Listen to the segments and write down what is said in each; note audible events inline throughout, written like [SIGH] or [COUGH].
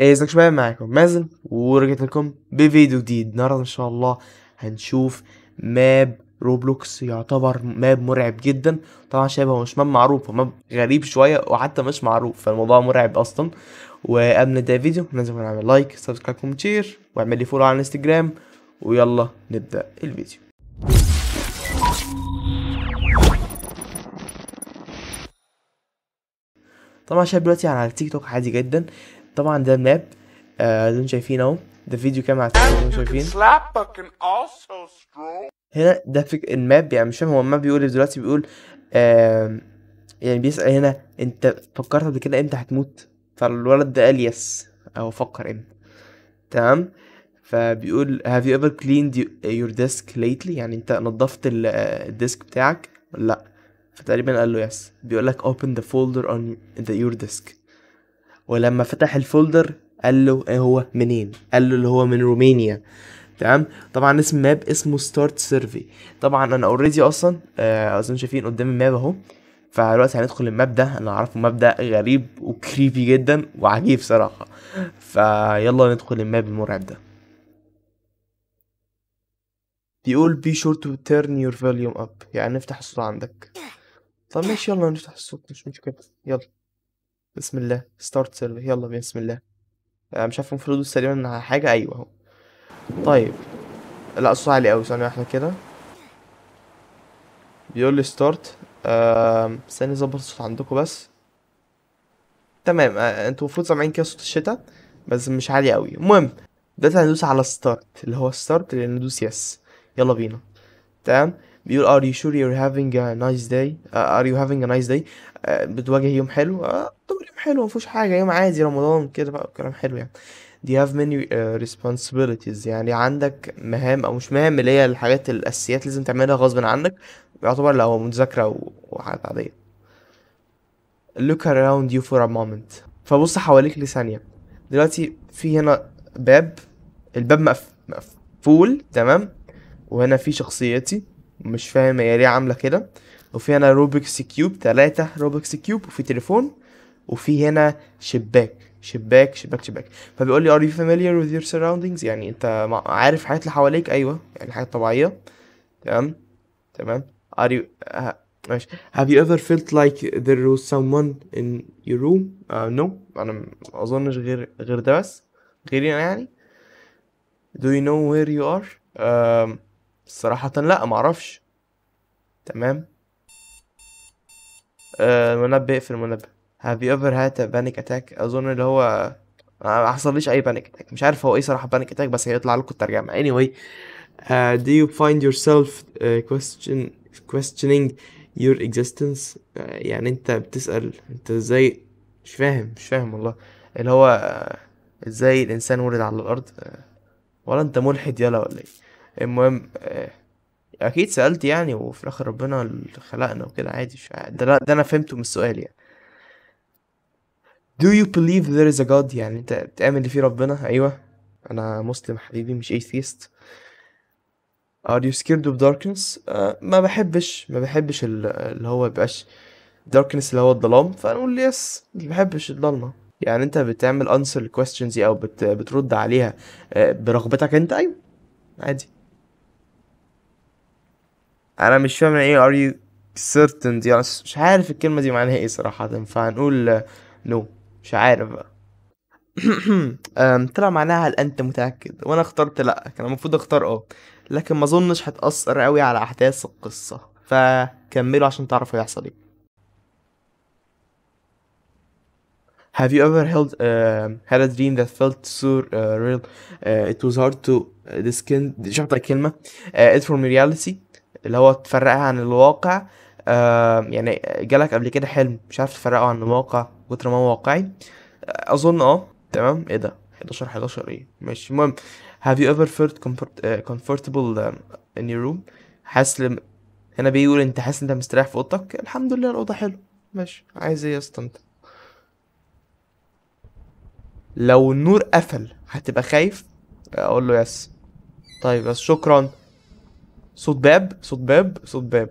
ازيكم شباب معاكم مازن ورجعت لكم بفيديو جديد النهارده ان شاء الله هنشوف ماب روبلوكس يعتبر ماب مرعب جدا طبعا شباب هو مش ماب معروف هو ماب غريب شويه وحتى مش معروف فالموضوع مرعب اصلا وقبل نبدا الفيديو لازم نعمل لايك سبسكرايب كومنت شير واعمل لي فولو على الانستجرام ويلا نبدا الفيديو طبعا شباب دلوقتي على التيك توك عادي جدا طبعا ده الماب آه اللي انتم شايفينه ده فيديو كام على التليفون شايفين هنا ده فك الماب يعني مش فاهم هو الماب بيقول إيه، دلوقتي بيقول يعني بيسأل هنا انت فكرت قبل كده امتى هتموت فالولد ده قال يس او فكر امتى تمام فبيقول have you ever cleaned your desk lately يعني انت نظفت آه، الديسك بتاعك ولا لا فتقريبا قال له يس بيقول لك open the folder on the your desk ولما فتح الفولدر قال له ايه هو منين قال له اللي هو من رومانيا تمام طبعا اسم ماب اسمه ستارت سيرفي طبعا انا اوريدي اصلا آه، اظن شايفين قدام الماب اهو فدلوقتي هندخل الماب ده انا عارفه الماب ده غريب وكريبي جدا وعجيب صراحه فيلا ندخل الماب المرعب ده بيقول بي شور تو تيرن يور فوليوم اب يعني نفتح الصوت عندك طب ماشي يلا نفتح الصوت مش مشكله يلا بسم الله ستارت سيرفر يلا بينا بسم الله آه، مش عارف المفروض تقريبا على حاجه ايوه اهو طيب لا الصوت عالي قوي ثانيه واحده كده بيقول لي ستارت استني آه اظبط الصوت عندكم بس تمام آه انتوا المفروض سامعين كده صوت الشتاء بس مش عالي قوي المهم دلوقتي هندوس على ستارت اللي هو ستارت اللي ندوس يس يلا بينا تمام بيقول are you sure you're having a nice day uh, are you having a nice day uh, بتواجه يوم حلو uh, حلو ما فيهوش حاجه يوم عادي رمضان كده بقى كلام حلو يعني do you have many آه، responsibilities يعني عندك مهام او مش مهام اللي هي الحاجات الاساسيات لازم تعملها غصب عنك يعتبر لو مذاكره وحاجات عاديه look around you for a moment فبص حواليك لثانيه دلوقتي في هنا باب الباب مقف... مقفول تمام وهنا في شخصيتي مش فاهم هي ليه عامله كده وفي هنا روبكس كيوب تلاتة روبكس كيوب وفي تليفون وفي هنا شباك شباك شباك شباك فبيقول لي are you familiar with your surroundings يعني انت عارف الحاجات اللي حواليك ايوه يعني الحاجات الطبيعيه تمام تمام are you آه، ماشي have you ever felt like there was someone in your room uh, no انا ما اظنش غير غير ده بس غيري انا يعني do you know where you are صراحة لا معرفش تمام آه، المنبه اقفل المنبه have you ever had a panic attack اظن اللي هو ما حصلليش اي بانيك اتاك مش عارف هو ايه صراحه بانيك اتاك بس هيطلع لكم الترجمه anyway uh, do you find yourself uh, question questioning your existence uh, يعني انت بتسال انت ازاي مش فاهم مش فاهم والله اللي هو uh، ازاي الانسان ولد على الارض uh، ولا انت ملحد يلا ولا ايه المهم uh، اكيد سالت يعني وفي الاخر ربنا خلقنا وكده عادي ده, ده انا فهمته من السؤال يعني Do you believe there is a God يعني انت بتعمل ان في ربنا ايوه انا مسلم حبيبي مش atheist Are you scared of darkness أه ما بحبش ما بحبش اللي هو مبقاش darkness اللي هو الظلام فنقول يس ما بحبش الضلمة يعني انت بتعمل answer questions دي او بت بترد عليها آه، برغبتك انت ايوه عادي انا مش فاهم يعني ايه are you certain دي يعني مش عارف الكلمة دي معناها ايه صراحة فهنقول نو آه، no. مش عارف بقى [CLEARS THROAT] طلع معناها هل انت متاكد وانا اخترت لا كان المفروض اختار اه لكن ما اظنش هتاثر قوي على احداث القصه فكملوا عشان تعرفوا هيحصل ايه Have you ever held, uh, had a dream that felt so uh, real uh, it was hard to أه، skin مش الكلمة it from reality اللي هو تفرقها عن الواقع uh, يعني جالك قبل كده حلم مش عارف تفرقه عن الواقع كتر ما هو واقعي اظن اه تمام ايه ده 11 11 ايه ماشي المهم have you ever felt آه، comfortable آه، in your room حاسس لم... هنا بيقول انت حاسس انت مستريح في اوضتك الحمد لله الاوضه حلوه ماشي عايز ايه يا اسطى انت لو النور قفل هتبقى خايف اقول له يس طيب بس شكرا صوت باب صوت باب صوت باب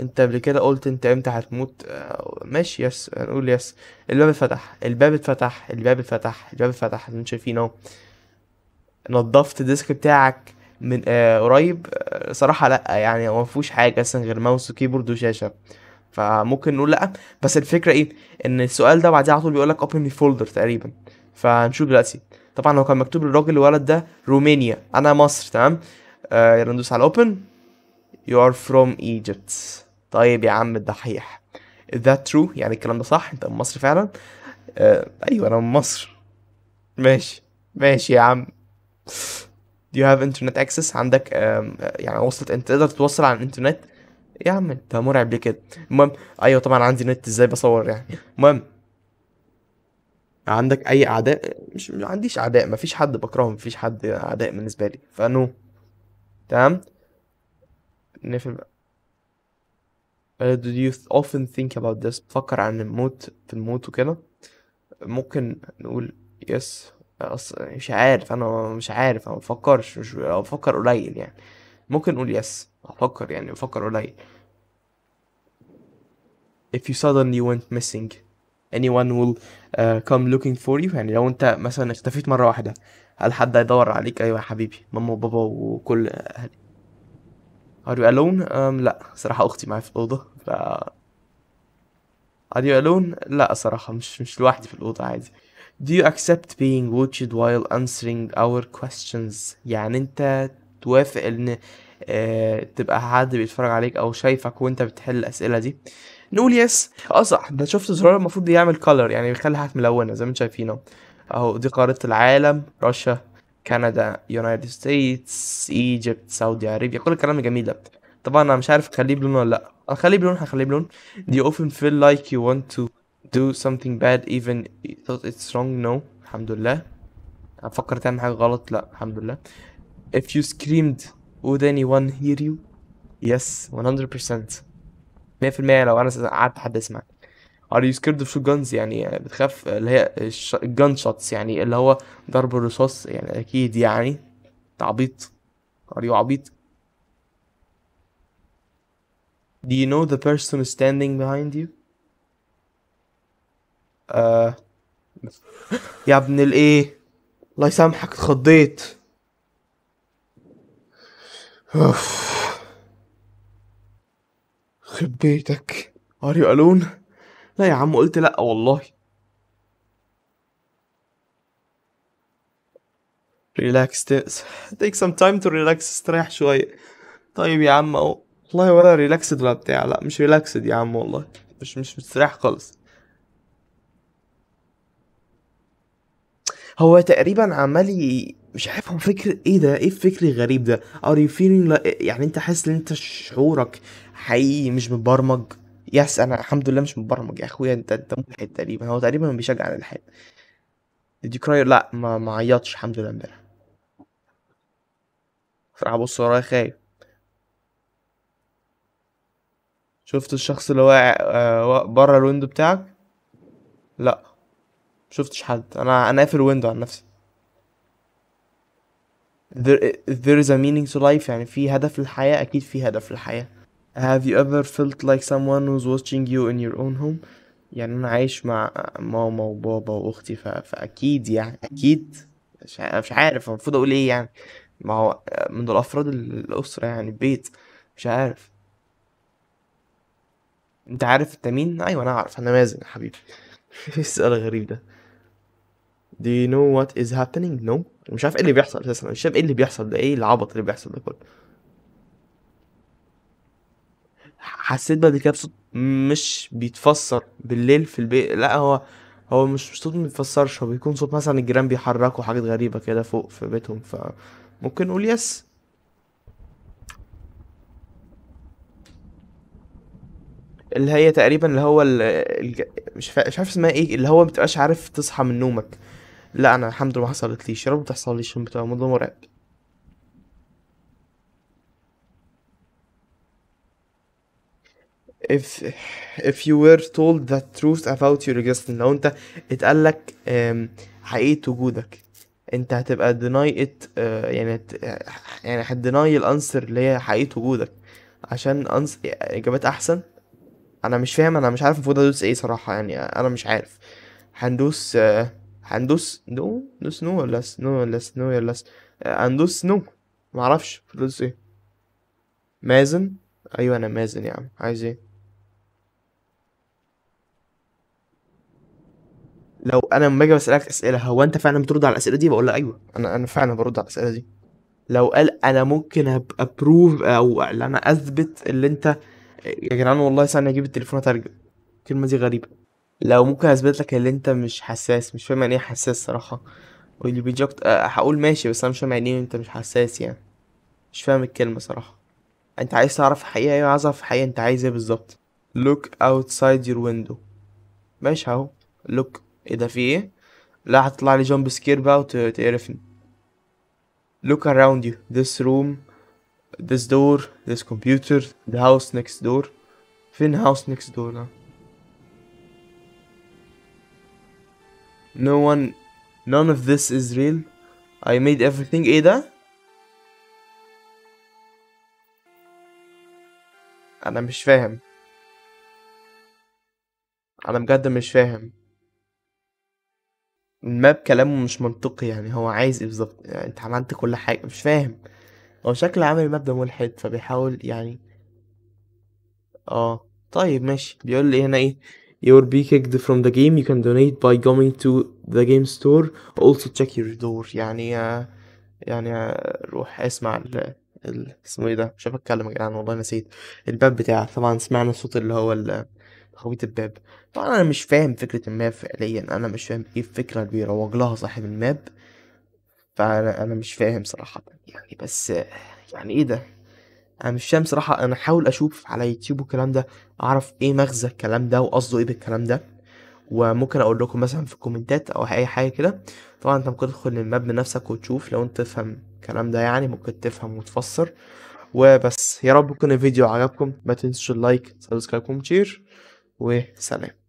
انت قبل كده قلت انت امتى هتموت آه، ماشي يس هنقول يس الباب اتفتح الباب اتفتح الباب اتفتح الباب اتفتح اللي انتوا شايفينه نظفت نضفت الديسك بتاعك من آه قريب آه، صراحه لا يعني هو فيهوش حاجه اصلا غير ماوس وكيبورد وشاشه فممكن نقول لا بس الفكره ايه ان السؤال ده بعديه على طول بيقول لك اوبن فولدر تقريبا فهنشوف دلوقتي طبعا هو كان مكتوب للراجل الولد ده رومانيا انا مصر تمام آه ندوس على اوبن you are from Egypt طيب يا عم الدحيح is that true يعني الكلام ده صح انت من مصر فعلا آه ايوه انا من مصر ماشي ماشي يا عم do you have internet access عندك آه يعني وصلت انت تقدر توصل على الانترنت يا عم انت مرعب ليه كده المهم ايوه طبعا عندي نت ازاي بصور يعني المهم عندك اي اعداء مش ما عنديش اعداء ما فيش حد بكرههم ما فيش حد اعداء بالنسبه لي فانو تمام نقفل بقى Uh, do you often think about this بتفكر عن الموت في الموت وكده ممكن نقول yes أص... مش عارف انا مش عارف انا مفكرش مش بفكر قليل يعني ممكن نقول yes افكر يعني افكر قليل if you suddenly went missing anyone will uh, come looking for you يعني لو انت مثلا اختفيت مره واحده هل حد هيدور عليك ايوه يا حبيبي ماما وبابا وكل اهلي Are you alone؟ um, لا صراحة أختي معايا في الأوضة ف Are you alone؟ لا صراحة مش مش لوحدي في الأوضة عادي Do you accept being watched while answering our questions؟ يعني أنت توافق إن آه, تبقى حد بيتفرج عليك أو شايفك وأنت بتحل الأسئلة دي نقول يس اه صح ده شفت زرار المفروض بيعمل color يعني بيخلي حاجات ملونة زي ما انتم شايفين اهو دي قارة العالم رشا كندا يونايتد ستيتس ايجيبت سعودي عربيا كل الكلام الجميل ده طبعا انا مش عارف اخليه بلون ولا لا اخليه بلون هخليه بلون do you often feel like you want to do something bad even you thought it's wrong no الحمد لله افكر تعمل حاجه غلط لا الحمد لله if you screamed would anyone hear you yes 100% 100% لو انا قعدت حد يسمع ار يو سكيرد اوف شوت جانز يعني بتخاف اللي هي الجان شوتس يعني اللي هو ضرب الرصاص يعني اكيد يعني عبيط ار يو عبيط Do you know the person standing behind you? uh, يا ابن الايه الله يسامحك اتخضيت خبيتك are you alone لا يا عم قلت لأ والله ريلاكس take some تايم تو ريلاكس استريح شوية طيب يا عم اهو والله ولا ريلاكسد ولا بتاع لأ مش ريلاكسد يا عم والله مش مش مستريح خالص هو تقريبا عمال مش عارف هو فكر ايه ده ايه الفكر الغريب ده are you feeling like... يعني انت حاسس ان انت شعورك حقيقي مش مبرمج يس انا الحمد لله مش مبرمج يا اخويا انت انت ملحد تقريبا هو تقريبا بيشجع على الالحاد دي كراير لا ما ما عيطش الحمد لله امبارح راح ابص ورايا خايف شفت الشخص اللي واقع آه، بره الويندو بتاعك لا شفتش حد انا انا قافل الويندو عن نفسي there, there is a meaning to life يعني في هدف للحياة أكيد في هدف للحياة have you ever felt like someone was watching you in your own home يعني انا عايش مع ماما وبابا واختي ف... فاكيد يعني اكيد مش مش عارف المفروض اقول ايه يعني ما هو من دول افراد الاسره يعني البيت مش عارف انت عارف انت مين ايوه انا اعرف انا مازن يا حبيبي [LAUGHS] ايه السؤال الغريب ده Do you know what is happening? No. مش عارف ايه اللي بيحصل اساسا مش عارف ايه اللي بيحصل ده ايه العبط اللي بيحصل ده كله حسيت بعد كده بصوت مش بيتفسر بالليل في البيت لا هو هو مش صوت متفسرش هو بيكون صوت مثلا الجيران بيحركوا حاجات غريبة كده فوق في بيتهم فممكن نقول يس اللي هي تقريبا اللي هو الج... مش مش عارف اسمها ايه اللي هو متبقاش عارف تصحى من نومك لا انا الحمد لله ما حصلتليش يا رب متحصليش بتبقى موضوع مرعب if if you were told the truth about your existence لو انت اتقالك حقيقة وجودك انت هتبقى deny it آه، يعني يعني هت deny الانسر اللي هي حقيقة وجودك عشان أنس... اجابات احسن انا مش فاهم انا مش عارف المفروض ادوس ايه صراحة يعني انا مش عارف هندوس آه، هندوس نو دوس نو ولا نو ولا نو ولا آه، هندوس نو معرفش دوس ايه مازن ايوه انا مازن يا عم عايز ايه لو انا لما باجي بسالك اسئله هو انت فعلا بترد على الاسئله دي بقول لك ايوه انا انا فعلا برد على الاسئله دي لو قال انا ممكن ابقى ابروف او اللي انا اثبت اللي انت يا جدعان والله ثانيه اجيب التليفون اترجم الكلمه دي غريبه لو ممكن اثبت لك ان انت مش حساس مش فاهم يعني ايه حساس صراحه واللي بيجاكت هقول ماشي بس انا مش فاهم يعني ايه انت مش حساس يعني مش فاهم الكلمه صراحه انت عايز تعرف الحقيقه ايه عايز اعرف الحقيقه انت عايز ايه بالظبط look outside your window ماشي اهو look ايه ده في ايه لا هتطلع لي جامب سكير بقى وتعرفني look around you this room this door this computer the house next door فين house next door ها no one none of this is real I made everything ايه ده انا مش فاهم انا بجد مش فاهم ما بكلامه مش منطقي يعني هو عايز ايه بالظبط يعني انت عملت كل حاجه مش فاهم هو شكل عامل ده ملحد فبيحاول يعني اه طيب ماشي بيقول لي هنا ايه You'll be kicked from the game you can donate by going to the game store also check your door يعني يعني روح اسمع ال اسمه ايه ده مش عارف اتكلم يا جدعان والله نسيت الباب بتاع طبعا سمعنا الصوت اللي هو ال خويه الباب طبعا انا مش فاهم فكره الماب فعليا انا مش فاهم ايه الفكره اللي بيروج لها صاحب الماب فانا انا مش فاهم صراحه يعني بس يعني ايه ده انا مش فاهم صراحه انا حاول اشوف على يوتيوب والكلام ده اعرف ايه مغزى الكلام ده وقصده ايه بالكلام ده وممكن اقول لكم مثلا في الكومنتات او اي حاجه كده طبعا انت ممكن تدخل للماب بنفسك وتشوف لو انت تفهم الكلام ده يعني ممكن تفهم وتفسر وبس يا رب يكون الفيديو عجبكم ما تنسوش اللايك سبسكرايب وشير وسلام